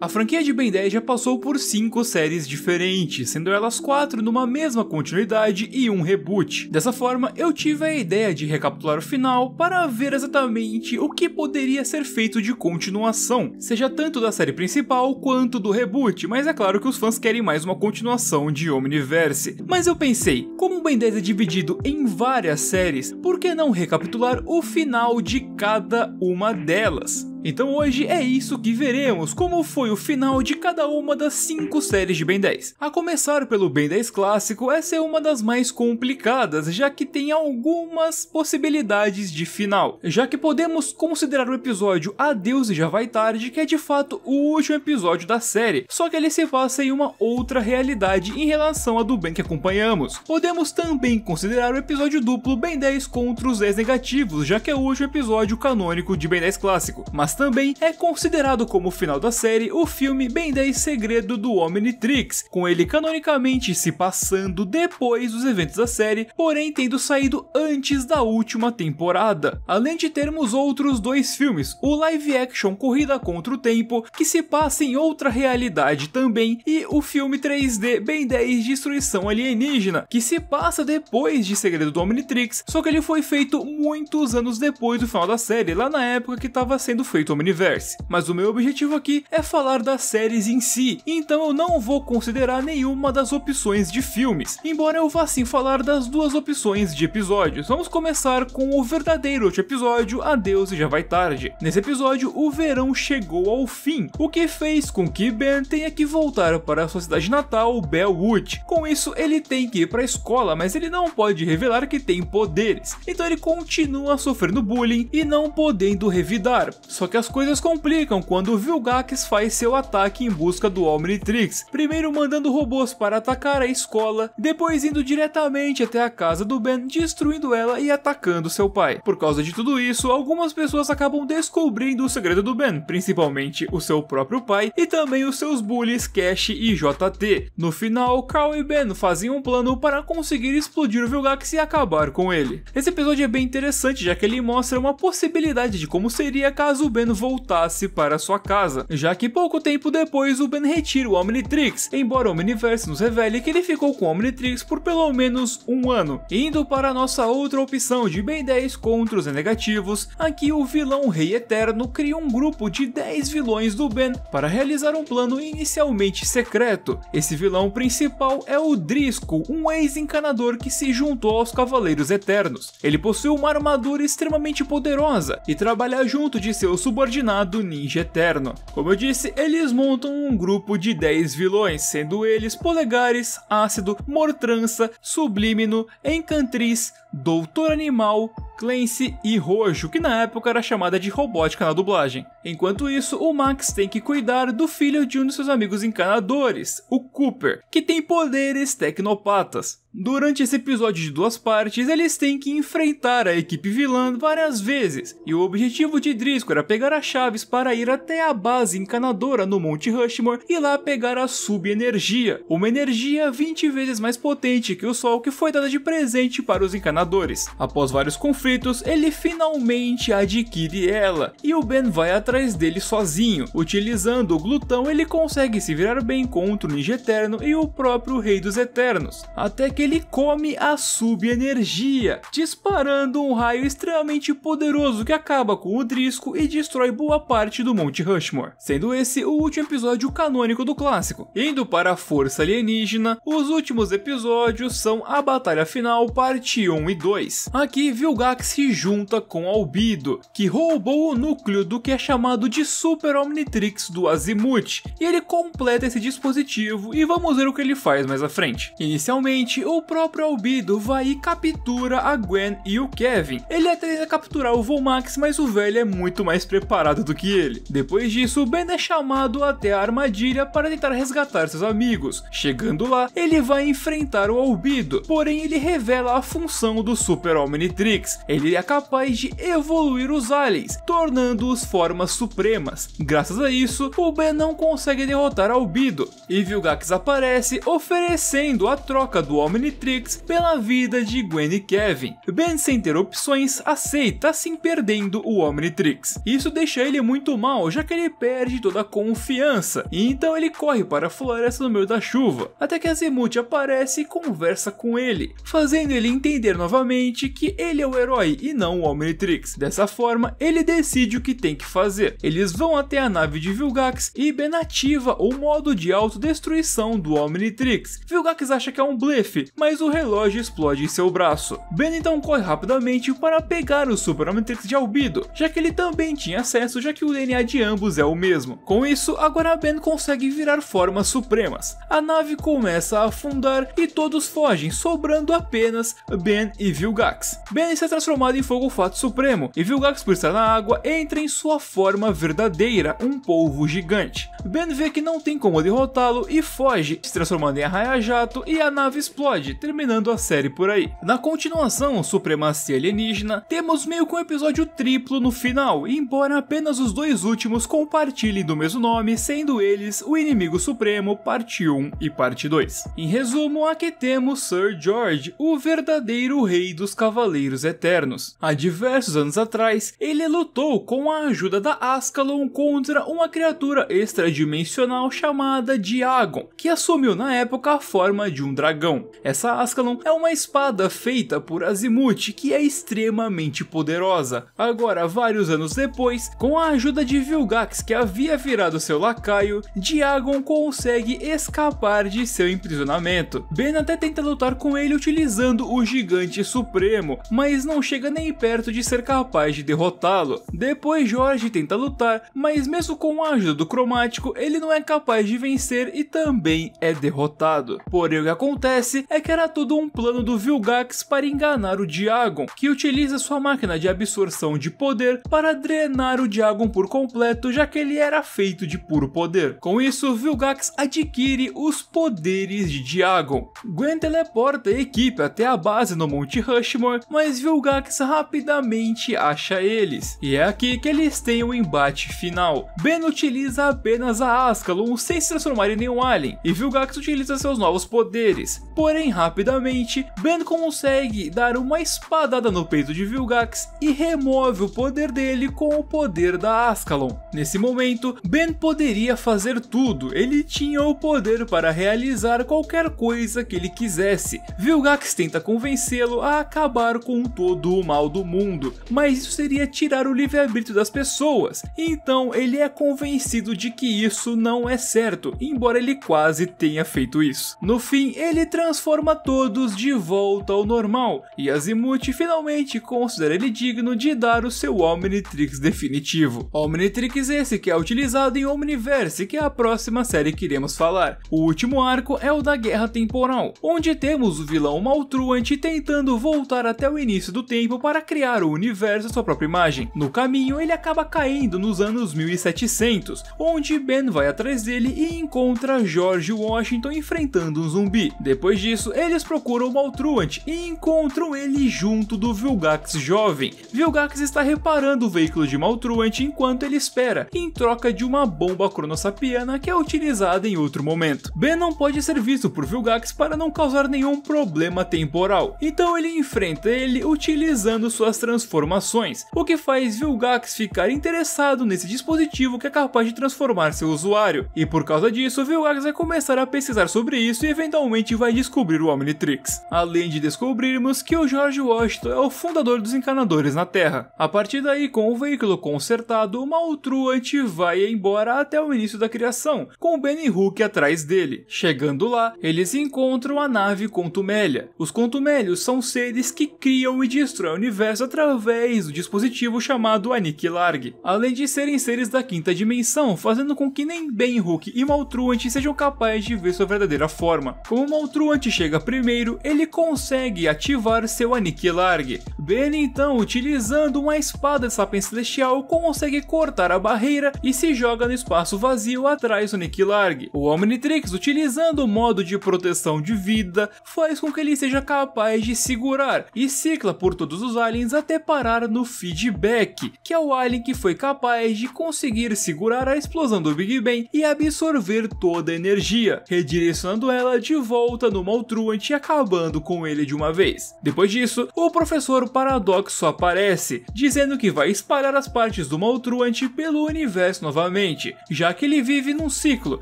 A franquia de Ben 10 já passou por 5 séries diferentes, sendo elas 4 numa mesma continuidade e um reboot. Dessa forma, eu tive a ideia de recapitular o final para ver exatamente o que poderia ser feito de continuação, seja tanto da série principal quanto do reboot, mas é claro que os fãs querem mais uma continuação de Omniverse. Mas eu pensei, como Ben 10 é dividido em várias séries, por que não recapitular o final de cada uma delas? Então hoje é isso que veremos, como foi o final de cada uma das 5 séries de Ben 10. A começar pelo Ben 10 clássico, essa é uma das mais complicadas, já que tem algumas possibilidades de final, já que podemos considerar o episódio Adeus e Já Vai Tarde, que é de fato o último episódio da série, só que ele se passa em uma outra realidade em relação a do Ben que acompanhamos. Podemos também considerar o episódio duplo Ben 10 contra os 10 negativos, já que é o último episódio canônico de Ben 10 clássico, mas também é considerado como o final da série o filme Ben 10 Segredo do Omnitrix, com ele canonicamente se passando depois dos eventos da série, porém tendo saído antes da última temporada. Além de termos outros dois filmes, o live action Corrida contra o Tempo, que se passa em outra realidade também, e o filme 3D Ben 10 Destruição Alienígena, que se passa depois de Segredo do Omnitrix, só que ele foi feito muitos anos depois do final da série, lá na época que estava sendo feito feito Omniverse, mas o meu objetivo aqui é falar das séries em si, então eu não vou considerar nenhuma das opções de filmes, embora eu vá sim falar das duas opções de episódios. Vamos começar com o verdadeiro episódio, Adeus e Já Vai Tarde. Nesse episódio, o verão chegou ao fim, o que fez com que Ben tenha que voltar para sua cidade natal, Bellwood. Com isso, ele tem que ir para a escola, mas ele não pode revelar que tem poderes, então ele continua sofrendo bullying e não podendo revidar. Só que as coisas complicam quando o Vilgax faz seu ataque em busca do Omnitrix, primeiro mandando robôs para atacar a escola, depois indo diretamente até a casa do Ben, destruindo ela e atacando seu pai. Por causa de tudo isso, algumas pessoas acabam descobrindo o segredo do Ben, principalmente o seu próprio pai e também os seus bullies Cash e JT. No final, Carl e Ben fazem um plano para conseguir explodir o Vilgax e acabar com ele. Esse episódio é bem interessante, já que ele mostra uma possibilidade de como seria caso o Ben voltasse para sua casa, já que pouco tempo depois o Ben retira o Omnitrix, embora o Omniverse nos revele que ele ficou com o Omnitrix por pelo menos um ano. Indo para nossa outra opção de Ben 10 contra os negativos, aqui o vilão Rei Eterno cria um grupo de 10 vilões do Ben para realizar um plano inicialmente secreto. Esse vilão principal é o Drisco, um ex-encanador que se juntou aos Cavaleiros Eternos. Ele possui uma armadura extremamente poderosa e trabalha junto de seus subordinado Ninja Eterno. Como eu disse, eles montam um grupo de 10 vilões, sendo eles Polegares, Ácido, Mortrança, Sublimino, Encantriz, Doutor Animal, Clancy e Rojo, que na época era chamada de robótica na dublagem. Enquanto isso, o Max tem que cuidar do filho de um de seus amigos encanadores, o Cooper, que tem poderes tecnopatas. Durante esse episódio de duas partes, eles têm que enfrentar a equipe vilã várias vezes, e o objetivo de Drisco era pegar as chaves para ir até a base encanadora no Monte Rushmore e lá pegar a subenergia, uma energia 20 vezes mais potente que o Sol que foi dada de presente para os encanadores. Após vários conflitos, conflitos, ele finalmente adquire ela e o Ben vai atrás dele sozinho. Utilizando o glutão, ele consegue se virar bem contra o Ninja Eterno e o próprio Rei dos Eternos, até que ele come a subenergia, disparando um raio extremamente poderoso que acaba com o Drisco e destrói boa parte do Monte Rushmore, sendo esse o último episódio canônico do clássico. Indo para a Força Alienígena, os últimos episódios são a Batalha Final, parte 1 e 2. Aqui, Vilgax Brainiac se junta com Albido, que roubou o núcleo do que é chamado de Super Omnitrix do Azimuth, e ele completa esse dispositivo e vamos ver o que ele faz mais à frente. Inicialmente, o próprio Albido vai e captura a Gwen e o Kevin. Ele até tenta capturar o Volmax, mas o velho é muito mais preparado do que ele. Depois disso, Ben é chamado até a armadilha para tentar resgatar seus amigos. Chegando lá, ele vai enfrentar o Albido, porém ele revela a função do Super Omnitrix, ele é capaz de evoluir os aliens, tornando-os formas supremas. Graças a isso, o Ben não consegue derrotar Albido, e Vilgax aparece oferecendo a troca do Omnitrix pela vida de Gwen e Kevin. Ben, sem ter opções, aceita assim perdendo o Omnitrix. Isso deixa ele muito mal, já que ele perde toda a confiança, e então ele corre para a floresta no meio da chuva, até que Azimuth aparece e conversa com ele, fazendo ele entender novamente que ele é o herói herói e não o Omnitrix. Dessa forma, ele decide o que tem que fazer. Eles vão até a nave de Vilgax e Ben ativa o modo de autodestruição do Omnitrix. Vilgax acha que é um blefe, mas o relógio explode em seu braço. Ben então corre rapidamente para pegar o Super Omnitrix de Albido, já que ele também tinha acesso, já que o DNA de ambos é o mesmo. Com isso, agora Ben consegue virar formas supremas. A nave começa a afundar e todos fogem, sobrando apenas Ben e Vilgax. Ben se atrasou transformado em fogo o fato supremo, e Vilgax por estar na água entra em sua forma verdadeira, um polvo gigante. Ben vê que não tem como derrotá-lo e foge, se transformando em arraia-jato e a nave explode, terminando a série por aí. Na continuação, Supremacia Alienígena, temos meio que um episódio triplo no final, embora apenas os dois últimos compartilhem do mesmo nome, sendo eles o Inimigo Supremo, parte 1 e parte 2. Em resumo, aqui temos Sir George, o verdadeiro rei dos Cavaleiros Eternos Eternos. Há diversos anos atrás, ele lutou com a ajuda da Ascalon contra uma criatura extradimensional chamada Diagon, que assumiu na época a forma de um dragão. Essa Ascalon é uma espada feita por Azimuth que é extremamente poderosa. Agora, vários anos depois, com a ajuda de Vilgax que havia virado seu lacaio, Diagon consegue escapar de seu imprisionamento. Ben até tenta lutar com ele utilizando o Gigante Supremo, mas não não chega nem perto de ser capaz de derrotá-lo. Depois Jorge tenta lutar, mas mesmo com a ajuda do cromático, ele não é capaz de vencer e também é derrotado. Porém o que acontece é que era todo um plano do Vilgax para enganar o Diagon, que utiliza sua máquina de absorção de poder para drenar o Diagon por completo, já que ele era feito de puro poder. Com isso, Vilgax adquire os poderes de Diagon. Gwen teleporta a equipe até a base no Monte Rushmore, mas Vilgax Vilgax rapidamente acha eles, e é aqui que eles têm o um embate final. Ben utiliza apenas a Ascalon sem se transformar em nenhum alien, e Vilgax utiliza seus novos poderes. Porém, rapidamente, Ben consegue dar uma espadada no peito de Vilgax e remove o poder dele com o poder da Ascalon. Nesse momento, Ben poderia fazer tudo, ele tinha o poder para realizar qualquer coisa que ele quisesse. Vilgax tenta convencê-lo a acabar com todo do mal do mundo, mas isso seria tirar o livre-arbítrio das pessoas. Então ele é convencido de que isso não é certo, embora ele quase tenha feito isso. No fim, ele transforma todos de volta ao normal, e Azimuth finalmente considera ele digno de dar o seu Omnitrix definitivo. Omnitrix esse que é utilizado em Omniverse, que é a próxima série que iremos falar. O último arco é o da Guerra Temporal, onde temos o vilão Maltruante tentando voltar até o início do tempo para criar o universo à sua própria imagem. No caminho, ele acaba caindo nos anos 1700, onde Ben vai atrás dele e encontra George Washington enfrentando um zumbi. Depois disso, eles procuram Maltruant e encontram ele junto do Vilgax jovem. Vilgax está reparando o veículo de Maltruant enquanto ele espera, em troca de uma bomba cronossapiana que é utilizada em outro momento. Ben não pode ser visto por Vilgax para não causar nenhum problema temporal, então ele enfrenta ele utilizando utilizando suas transformações, o que faz Vilgax ficar interessado nesse dispositivo que é capaz de transformar seu usuário, e por causa disso Vilgax vai começar a pesquisar sobre isso e eventualmente vai descobrir o Omnitrix, além de descobrirmos que o George Washington é o fundador dos encanadores na Terra. A partir daí, com o veículo consertado, o Maltruant vai embora até o início da criação, com Benny Hook atrás dele. Chegando lá, eles encontram a nave Contumélia. Os Contumélios são seres que criam e destrói é o universo através do dispositivo chamado Aniquilarg, além de serem seres da quinta dimensão, fazendo com que nem ben Hulk e Maltruant sejam capazes de ver sua verdadeira forma. Como Maltruant chega primeiro, ele consegue ativar seu Aniquilarg. Ben então, utilizando uma espada de sapien celestial, consegue cortar a barreira e se joga no espaço vazio atrás do Aniquilarg. O Omnitrix, utilizando o modo de proteção de vida, faz com que ele seja capaz de segurar e cicla por todos os aliens até parar no feedback, que é o alien que foi capaz de conseguir segurar a explosão do Big Bang e absorver toda a energia, redirecionando ela de volta no Maltruant e acabando com ele de uma vez. Depois disso, o professor Paradoxo aparece, dizendo que vai espalhar as partes do Maltruant pelo universo novamente, já que ele vive num ciclo,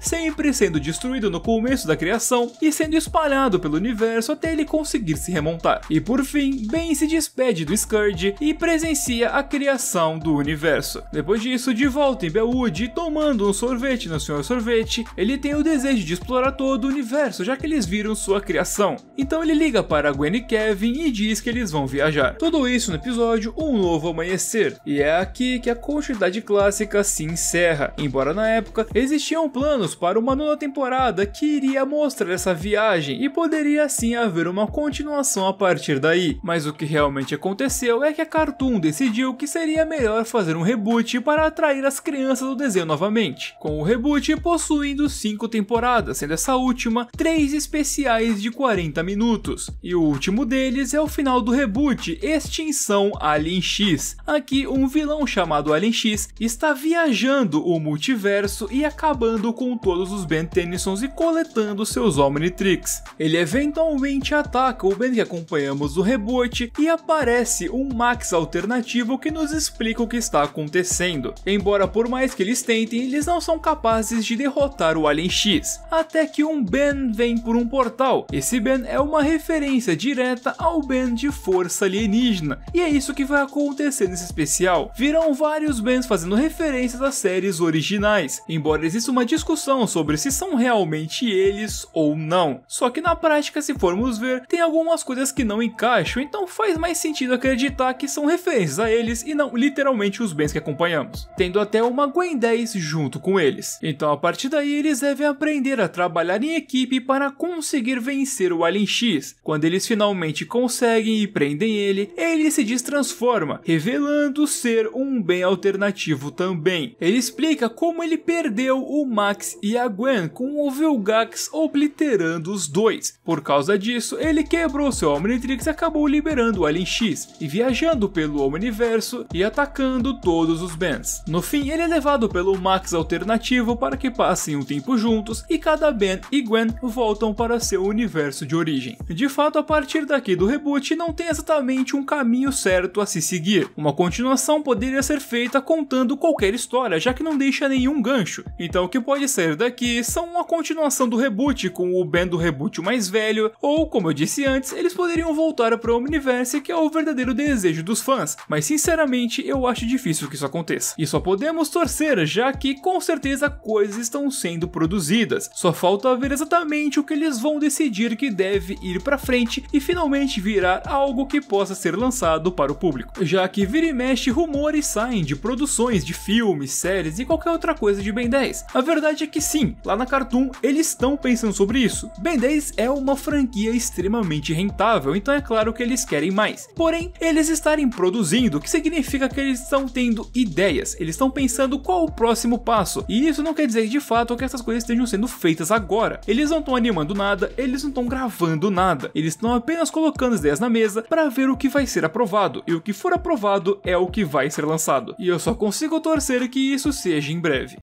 sempre sendo destruído no começo da criação e sendo espalhado pelo universo até ele conseguir se remontar. E por fim, Ben se diz despede do Scourge e presencia a criação do universo. Depois disso, de volta em Bellwood e tomando um sorvete no Sr. Sorvete, ele tem o desejo de explorar todo o universo, já que eles viram sua criação. Então ele liga para Gwen e Kevin e diz que eles vão viajar. Tudo isso no episódio Um Novo Amanhecer, e é aqui que a continuidade clássica se encerra, embora na época existiam planos para uma nova temporada que iria mostrar essa viagem e poderia assim haver uma continuação a partir daí, mas o que realmente realmente aconteceu é que a Cartoon decidiu que seria melhor fazer um reboot para atrair as crianças do desenho novamente, com o reboot possuindo cinco temporadas, sendo essa última três especiais de 40 minutos. E o último deles é o final do reboot Extinção Alien X. Aqui um vilão chamado Alien X está viajando o multiverso e acabando com todos os Ben Tennysons e coletando seus Omnitrix. Ele eventualmente ataca o Ben que acompanhamos do reboot e a aparece um Max alternativo que nos explica o que está acontecendo. Embora por mais que eles tentem, eles não são capazes de derrotar o Alien X. Até que um Ben vem por um portal. Esse Ben é uma referência direta ao Ben de Força Alienígena. E é isso que vai acontecer nesse especial. Virão vários Bens fazendo referências às séries originais, embora exista uma discussão sobre se são realmente eles ou não. Só que na prática, se formos ver, tem algumas coisas que não encaixam, então faz mais mais sentido acreditar que são referências a eles e não literalmente os bens que acompanhamos, tendo até uma Gwen 10 junto com eles. Então a partir daí eles devem aprender a trabalhar em equipe para conseguir vencer o Alien X. Quando eles finalmente conseguem e prendem ele, ele se destransforma, revelando ser um bem alternativo também. Ele explica como ele perdeu o Max e a Gwen com o Vilgax obliterando os dois. Por causa disso, ele quebrou seu Omnitrix e acabou liberando o Alien em X e viajando pelo universo e atacando todos os Bens. No fim, ele é levado pelo Max alternativo para que passem um tempo juntos e cada Ben e Gwen voltam para seu universo de origem. De fato, a partir daqui do reboot não tem exatamente um caminho certo a se seguir. Uma continuação poderia ser feita contando qualquer história, já que não deixa nenhum gancho. Então o que pode sair daqui são uma continuação do reboot com o Ben do reboot mais velho, ou como eu disse antes, eles poderiam voltar para o universo que é o verdadeiro desejo dos fãs, mas sinceramente eu acho difícil que isso aconteça. E só podemos torcer, já que com certeza coisas estão sendo produzidas, só falta ver exatamente o que eles vão decidir que deve ir para frente e finalmente virar algo que possa ser lançado para o público, já que vira e mexe rumores saem de produções de filmes, séries e qualquer outra coisa de Ben 10. A verdade é que sim, lá na Cartoon eles estão pensando sobre isso. Ben 10 é uma franquia extremamente rentável, então é claro que eles querem mais mais. Porém, eles estarem produzindo, que significa que eles estão tendo ideias, eles estão pensando qual o próximo passo, e isso não quer dizer de fato que essas coisas estejam sendo feitas agora. Eles não estão animando nada, eles não estão gravando nada, eles estão apenas colocando as ideias na mesa para ver o que vai ser aprovado, e o que for aprovado é o que vai ser lançado. E eu só consigo torcer que isso seja em breve.